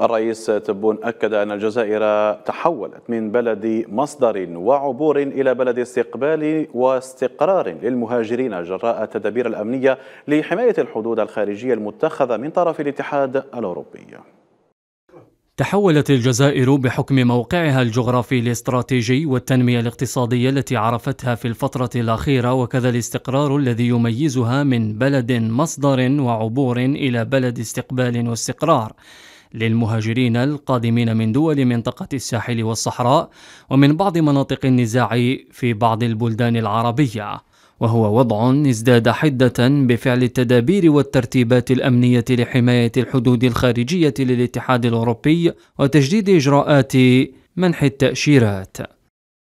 الرئيس تبون أكد أن الجزائر تحولت من بلد مصدر وعبور إلى بلد استقبال واستقرار للمهاجرين جراء التدابير الأمنية لحماية الحدود الخارجية المتخذة من طرف الاتحاد الأوروبي تحولت الجزائر بحكم موقعها الجغرافي الاستراتيجي والتنمية الاقتصادية التي عرفتها في الفترة الأخيرة وكذا الاستقرار الذي يميزها من بلد مصدر وعبور إلى بلد استقبال واستقرار للمهاجرين القادمين من دول منطقة الساحل والصحراء ومن بعض مناطق النزاع في بعض البلدان العربية وهو وضع ازداد حدة بفعل التدابير والترتيبات الأمنية لحماية الحدود الخارجية للاتحاد الأوروبي وتجديد إجراءات منح التأشيرات